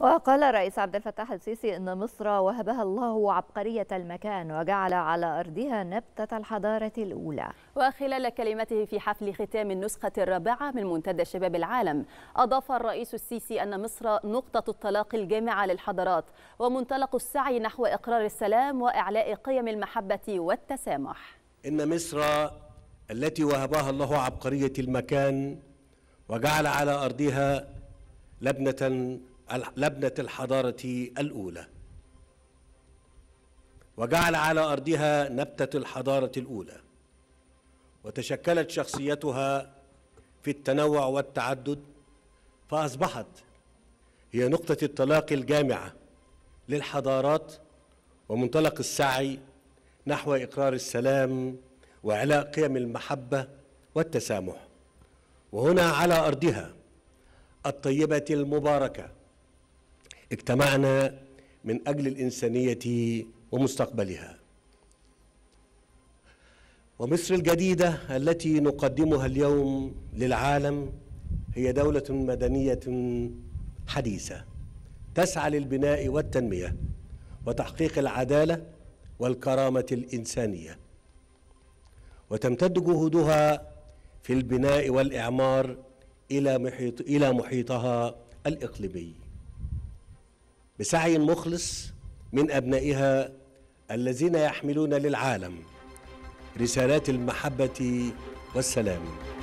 وقال الرئيس عبد الفتاح السيسي ان مصر وهبها الله عبقريه المكان وجعل على ارضها نبته الحضاره الاولى. وخلال كلمته في حفل ختام النسخه الرابعه من منتدى شباب العالم، اضاف الرئيس السيسي ان مصر نقطه الطلاق الجامعه للحضارات ومنطلق السعي نحو اقرار السلام واعلاء قيم المحبه والتسامح. ان مصر التي وهبها الله عبقريه المكان وجعل على ارضها لبنه لبنة الحضارة الأولى وجعل على أرضها نبتة الحضارة الأولى وتشكلت شخصيتها في التنوع والتعدد فأصبحت هي نقطة التلاقي الجامعة للحضارات ومنطلق السعي نحو إقرار السلام وإعلاء قيم المحبة والتسامح وهنا على أرضها الطيبة المباركة اجتمعنا من أجل الإنسانية ومستقبلها ومصر الجديدة التي نقدمها اليوم للعالم هي دولة مدنية حديثة تسعى للبناء والتنمية وتحقيق العدالة والكرامة الإنسانية وتمتد جهودها في البناء والإعمار إلى محيط إلى محيطها الإقليمي بسعي مخلص من أبنائها الذين يحملون للعالم رسالات المحبة والسلام